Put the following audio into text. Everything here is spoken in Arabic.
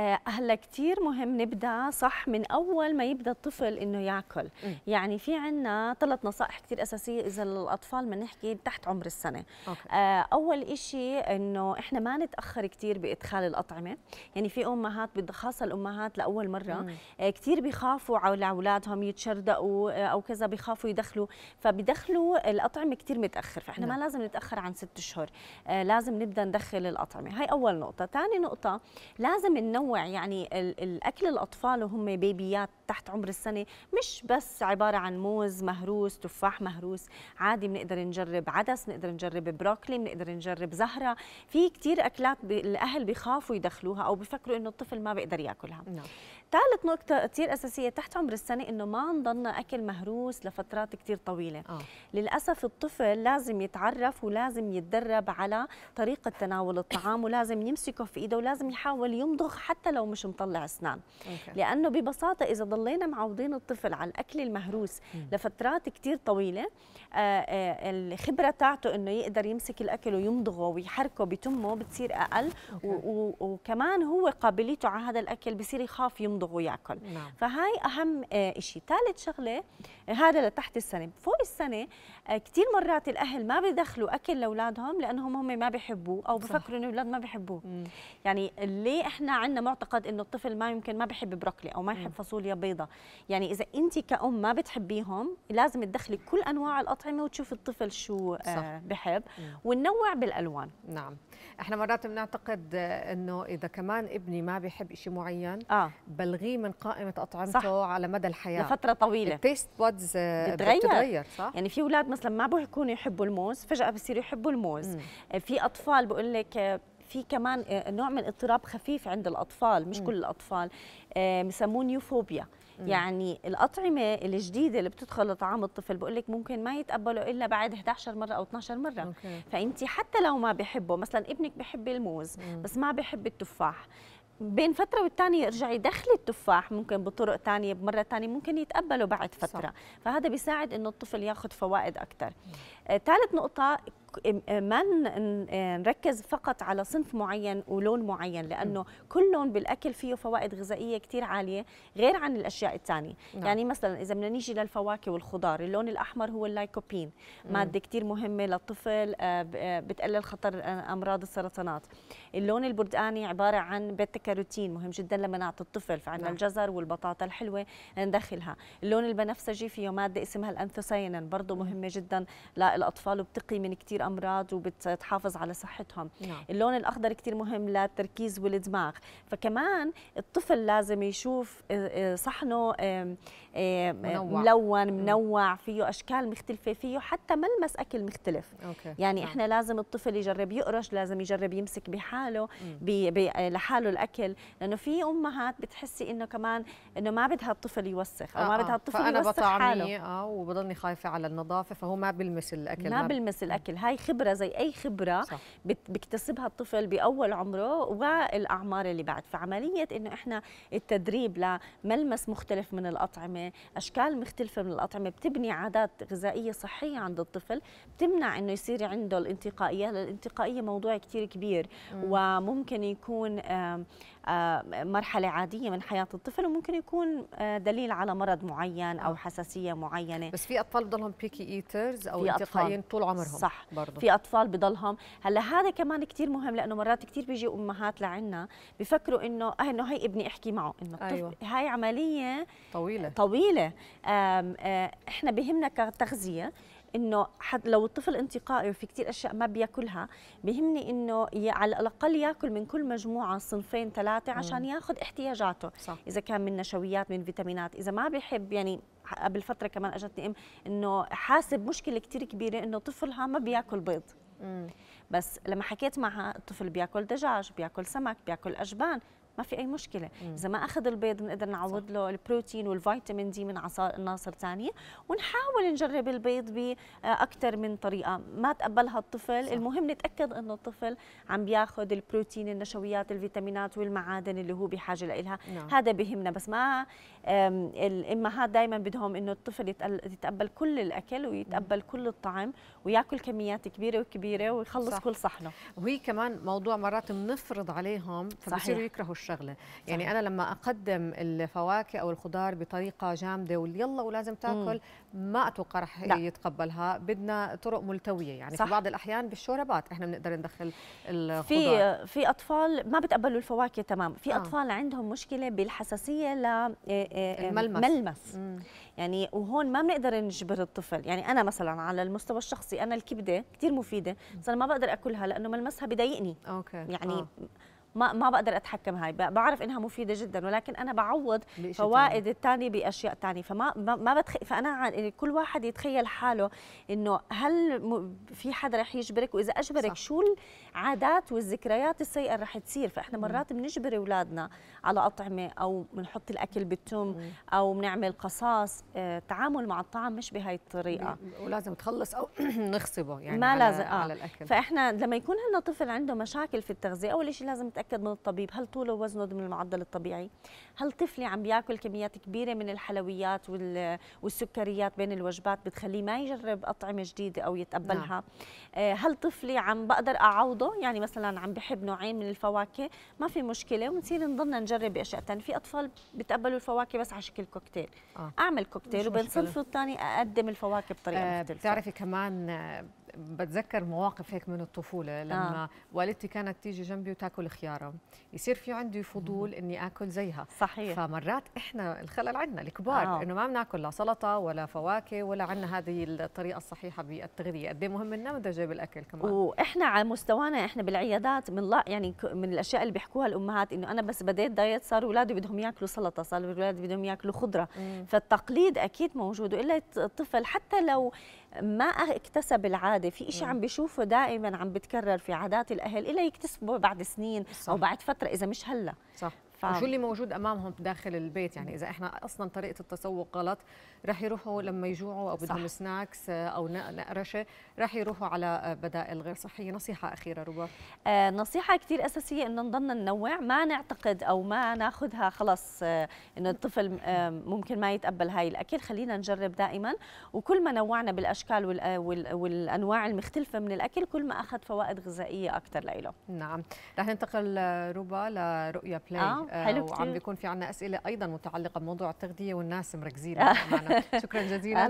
آه، هلا كثير مهم نبدا صح من اول ما يبدا الطفل انه ياكل م. يعني في عندنا ثلاث نصائح كثير اساسيه اذا الاطفال ما نحكي تحت عمر السنه أوكي. آه، اول شيء انه احنا ما نتاخر كثير بادخال الاطعمه يعني في امهات خاصه الامهات لاول مره آه كثير بيخافوا على اولادهم يتشردقوا آه، او كذا بيخافوا يدخلوا فبدخلوا الاطعمه كثير متاخر فاحنا م. ما نعم. لازم نتاخر عن ست اشهر لازم نبدا ندخل الاطعمه هاي اول نقطه ثاني نقطه لازم ننوع تنوع يعني الاكل الاطفال وهم بيبيات تحت عمر السنه مش بس عباره عن موز مهروس تفاح مهروس عادي بنقدر نجرب عدس بنقدر نجرب بروكلي بنقدر نجرب زهره في كثير اكلات الاهل بيخافوا يدخلوها او بيفكروا انه الطفل ما بيقدر ياكلها نعم. ثالث نقطة كثير أساسية تحت عمر السنة إنه ما نضلنا أكل مهروس لفترات كثير طويلة آه. للأسف الطفل لازم يتعرف ولازم يتدرب على طريقة تناول الطعام ولازم يمسكه في إيده ولازم يحاول يمضغ حتى لو مش مطلع أسنان لأنه ببساطة إذا ضلينا معودين الطفل على الأكل المهروس م. لفترات كثير طويلة آآ آه، آآ آه، الخبرة تاعته إنه يقدر يمسك الأكل ويمضغه ويحركه بتمه بتصير أقل وكمان هو قابليته على هذا الأكل بصير يخاف يمضغ يمضغ وياكل نعم. فهاي اهم آه، شيء ثالث شغله آه، هذا لتحت السنه فوق السنه آه، كثير مرات الاهل ما بدخلوا اكل لاولادهم لانهم هم ما بحبوه او بفكروا انه الاولاد ما بحبوه مم. يعني ليه احنا عندنا معتقد انه الطفل ما يمكن ما بحب بروكلي او ما يحب فاصوليا بيضاء يعني اذا انت كأم ما بتحبيهم لازم تدخلي كل انواع الاطعمه وتشوفي الطفل شو صح. بحب وننوع بالالوان نعم احنا مرات بنعتقد انه اذا كمان ابني ما بحب شيء معين آه. بل تلغيه من قائمه اطعمته صح. على مدى الحياه لفتره طويله التيست بودز بتتغير. بتتغير صح يعني في اولاد مثلا ما بيكونوا يحبوا الموز فجاه بصيروا يحبوا الموز مم. آه، في اطفال بقول لك آه، في كمان آه، نوع من اضطراب خفيف عند الاطفال مش م. كل الاطفال بسموه نيوفوبيا يعني الأطعمة الجديدة اللي بتدخل طعام الطفل بقول لك ممكن ما يتقبله إلا بعد 11 مرة أو 12 مرة أوكي. فأنت حتى لو ما بحبه مثلا ابنك بحب الموز مم. بس ما بحب التفاح بين فترة والتانية يرجع يدخل التفاح ممكن بطرق تانية بمرة تانية ممكن يتقبله بعد فترة صح. فهذا بيساعد انه الطفل ياخذ فوائد أكثر آه، ثالث نقطة ما نركز فقط على صنف معين ولون معين لانه كل لون بالاكل فيه فوائد غذائيه كثير عاليه غير عن الاشياء الثانيه نعم. يعني مثلا اذا بدنا نيجي للفواكه والخضار اللون الاحمر هو اللايكوبين ماده كثير مهمه للطفل آه، آه، بتقلل خطر آه، امراض السرطانات اللون البرتقاني عباره عن بيتا كاروتين مهم جدا لمناعه الطفل فعندنا نعم. الجزر والبطاطا الحلوه ندخلها اللون البنفسجي فيه ماده اسمها الانثوساينين برضه مهمه جدا للاطفال وبتقي من كثير كثير امراض وبتحافظ على صحتهم نعم. اللون الاخضر كثير مهم للتركيز والدماغ فكمان الطفل لازم يشوف آه، آه، صحنه منوع. ملون منوع فيه اشكال مختلفه فيه حتى ملمس اكل مختلف أوكي. يعني نعم. احنا لازم الطفل يجرب يقرش لازم يجرب يمسك بحاله بي بي آه، لحاله الاكل لانه في امهات بتحسي انه كمان انه ما بدها الطفل يوسخ او ما بدها الطفل يوسخ حاله اه وبضلني خايفه على النظافه فهو ما بلمس الاكل ما, ما بلمس الاكل هاي هاي خبره زي اي خبره صح. بيكتسبها الطفل باول عمره والاعمار اللي بعد فعمليه انه احنا التدريب لملمس مختلف من الاطعمه اشكال مختلفه من الاطعمه بتبني عادات غذائيه صحيه عند الطفل بتمنع انه يصير عنده الانتقائيه الانتقائيه موضوع كثير كبير مم. وممكن يكون آه، مرحلة عادية من حياة الطفل وممكن يكون آه، دليل على مرض معين أو آه. حساسية معينة بس في أطفال بضلهم بيكي إيترز أو انتقائيين طول عمرهم صح برضو. في أطفال بضلهم هلا هذا كمان كثير مهم لأنه مرات كثير بيجي أمهات لعنا بفكروا إنه آه إنه هي ابني أحكي معه إنه أيوة. هاي عملية طويلة طويلة إحنا بهمنا كتغذية انه حد لو الطفل انتقائي وفي كثير اشياء ما بياكلها بهمني انه على الاقل ياكل من كل مجموعه صنفين ثلاثه عشان ياخذ احتياجاته صح. اذا كان من نشويات من فيتامينات اذا ما بحب يعني قبل فتره كمان اجتني ام انه حاسب مشكله كثير كبيره انه طفلها ما بياكل بيض مم. بس لما حكيت معها الطفل بياكل دجاج بياكل سمك بياكل اجبان ما في اي مشكله اذا ما اخذ البيض بنقدر نعوض له البروتين والفيتامين دي من عناصر ثانيه ونحاول نجرب البيض باكثر آه، من طريقه ما تقبلها الطفل صح. المهم نتاكد انه الطفل عم بياخذ البروتين النشويات الفيتامينات والمعادن اللي هو بحاجه لها نعم. هذا بهمنا بس ما الامهات دائما بدهم انه الطفل يتقبل كل الاكل ويتقبل كل الطعم وياكل كميات كبيره وكبيره ويخلص صح. كل صحنه وهي كمان موضوع مرات بنفرض عليهم فبصيروا يكرهوا الشغله يعني صحيح. انا لما اقدم الفواكه او الخضار بطريقه جامده واليلا ولازم تاكل ما اتوقع رح لا. يتقبلها بدنا طرق ملتويه يعني صح. في بعض الاحيان بالشوربات احنا بنقدر ندخل الخضار في في اطفال ما بتقبلوا الفواكه تمام في آه. اطفال عندهم مشكله بالحساسيه ل آه، آه، آه، الملمس ملمس. يعني وهون ما بنقدر نجبر الطفل يعني انا مثلا على المستوى الشخصي انا الكبده كثير مفيده بس انا ما بقدر اكلها لانه ملمسها بضايقني اوكي يعني آه. ما ما بقدر اتحكم هاي بعرف انها مفيده جدا ولكن انا بعوض فوائد الثانيه باشياء ثانيه فما ما بتخ... فانا يعني كل واحد يتخيل حاله انه هل في حدا رح يجبرك واذا اجبرك صح. شو العادات والذكريات السيئه رح تصير فاحنا مرات بنجبر اولادنا على اطعمه او بنحط الاكل بالتم او بنعمل قصاص آه، التعامل مع الطعام مش بهاي الطريقه ولازم تخلص او نغصبه يعني ما على لازم آه. على الاكل فاحنا لما يكون عندنا طفل عنده مشاكل في التغذيه اول شيء لازم اتاكد من الطبيب هل طوله وزنه ضمن المعدل الطبيعي هل طفلي عم بياكل كميات كبيره من الحلويات والسكريات بين الوجبات بتخليه ما يجرب اطعمه جديده او يتقبلها نعم. آه، هل طفلي عم بقدر اعوضه يعني مثلا عم بحب نوعين من الفواكه ما في مشكله ونصير نضلنا نجرب اشياء ثانيه في اطفال بتقبلوا الفواكه بس على شكل كوكتيل آه. اعمل كوكتيل وبين صنفه الثاني اقدم الفواكه بطريقه آه مختلفه بتعرفي كمان بتذكر مواقف هيك من الطفوله لما آه. والدتي كانت تيجي جنبي وتاكل خياره يصير في عندي فضول اني اكل زيها صحيح فمرات احنا الخلل عندنا الكبار آه. انه ما بناكل لا سلطه ولا فواكه ولا عندنا هذه الطريقه الصحيحه بالتغذيه قد إيه مهم النمذجه بالاكل كمان واحنا على مستوانا احنا بالعيادات من لا يعني من الاشياء اللي بيحكوها الامهات انه انا بس بديت دايت صار اولادي بدهم ياكلوا سلطه صار اولادي بدهم ياكلوا خضره مم. فالتقليد اكيد موجود والا الطفل حتى لو ما اكتسب العاده في شيء عم بيشوفه دائما عم بتكرر في عادات الاهل الا يكتسبه بعد سنين صح. او بعد فتره اذا مش هلا صح. ف... وشو اللي موجود امامهم داخل البيت يعني اذا احنا اصلا طريقه التسوق غلط راح يروحوا لما يجوعوا او بدهم سناكس آه، او نقرشه راح يروحوا على آه، بدائل غير صحيه نصيحه اخيره ربا آه نصيحه كثير اساسيه انه نضلنا ننوع ما نعتقد او ما ناخذها خلص آه انه الطفل آه ممكن ما يتقبل هاي الاكل خلينا نجرب دائما وكل ما نوعنا بالاشكال آه، والانواع المختلفه من الاكل كل ما اخذ فوائد غذائيه اكثر له نعم رح ننتقل ربا لرؤيا بلاي آه. حلو وعم بيكون في عنا اسئله ايضا متعلقه بموضوع التغذيه والناس مركزين معنا شكرا جزيلا